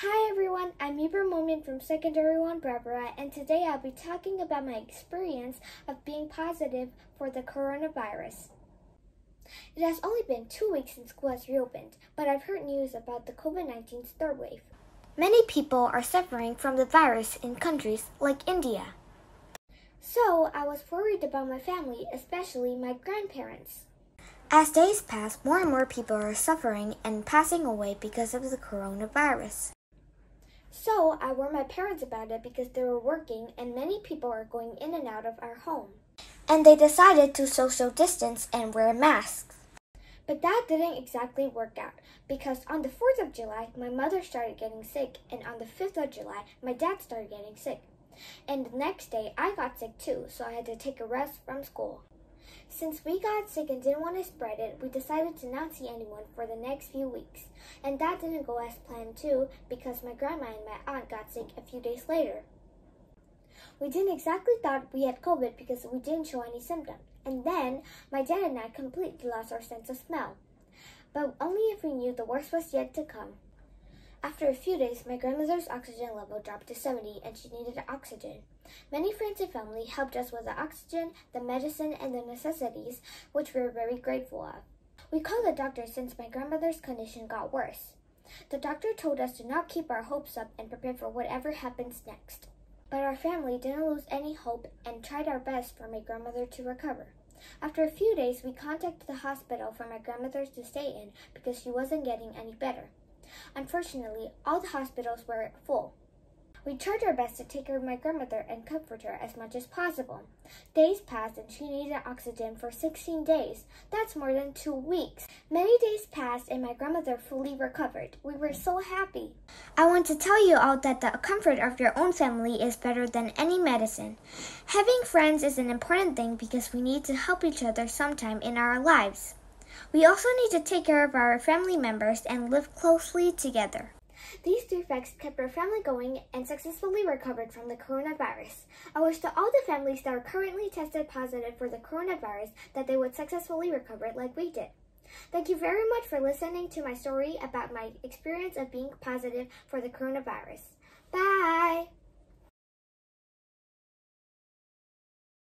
Hi everyone, I'm Ibra Momin from Secondary 1 Barbara, and today I'll be talking about my experience of being positive for the coronavirus. It has only been two weeks since school has reopened, but I've heard news about the COVID 19 third wave. Many people are suffering from the virus in countries like India. So I was worried about my family, especially my grandparents. As days pass, more and more people are suffering and passing away because of the coronavirus. So I warned my parents about it because they were working and many people are going in and out of our home. And they decided to social distance and wear masks. But that didn't exactly work out because on the 4th of July, my mother started getting sick, and on the 5th of July, my dad started getting sick. And the next day, I got sick too, so I had to take a rest from school. Since we got sick and didn't want to spread it, we decided to not see anyone for the next few weeks. And that didn't go as planned, too, because my grandma and my aunt got sick a few days later. We didn't exactly thought we had COVID because we didn't show any symptoms. And then my dad and I completely lost our sense of smell. But only if we knew the worst was yet to come. After a few days, my grandmother's oxygen level dropped to 70 and she needed oxygen. Many friends and family helped us with the oxygen, the medicine, and the necessities, which we were very grateful of. We called the doctor since my grandmother's condition got worse. The doctor told us to not keep our hopes up and prepare for whatever happens next. But our family didn't lose any hope and tried our best for my grandmother to recover. After a few days, we contacted the hospital for my grandmother to stay in because she wasn't getting any better. Unfortunately, all the hospitals were full. We tried our best to take care of my grandmother and comfort her as much as possible. Days passed and she needed oxygen for 16 days. That's more than two weeks. Many days passed and my grandmother fully recovered. We were so happy. I want to tell you all that the comfort of your own family is better than any medicine. Having friends is an important thing because we need to help each other sometime in our lives. We also need to take care of our family members and live closely together. These two facts kept our family going and successfully recovered from the coronavirus. I wish to all the families that are currently tested positive for the coronavirus that they would successfully recover like we did. Thank you very much for listening to my story about my experience of being positive for the coronavirus. Bye!